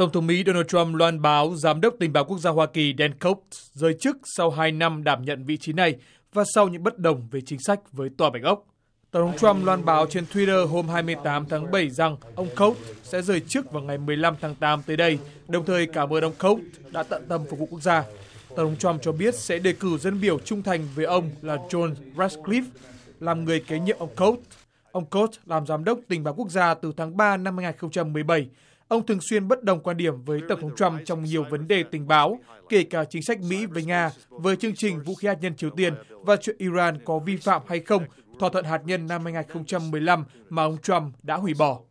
Tổng thống Mỹ Donald Trump loan báo Giám đốc Tình báo Quốc gia Hoa Kỳ Dan Coats rời chức sau 2 năm đảm nhận vị trí này và sau những bất đồng về chính sách với Tòa Bạch Ốc. Tổng thống Trump loan báo trên Twitter hôm 28 tháng 7 rằng ông Coates sẽ rời chức vào ngày 15 tháng 8 tới đây, đồng thời cảm ơn ông Coates đã tận tâm phục vụ quốc gia. Tổng thống Trump cho biết sẽ đề cử dân biểu trung thành với ông là John Ratcliffe làm người kế nhiệm ông Coates. Ông Coates làm giám đốc tình báo quốc gia từ tháng 3 năm 2017 Ông thường xuyên bất đồng quan điểm với Tổng thống Trump trong nhiều vấn đề tình báo, kể cả chính sách Mỹ với Nga, với chương trình vũ khí hạt nhân Triều Tiên và chuyện Iran có vi phạm hay không thỏa thuận hạt nhân năm 2015 mà ông Trump đã hủy bỏ.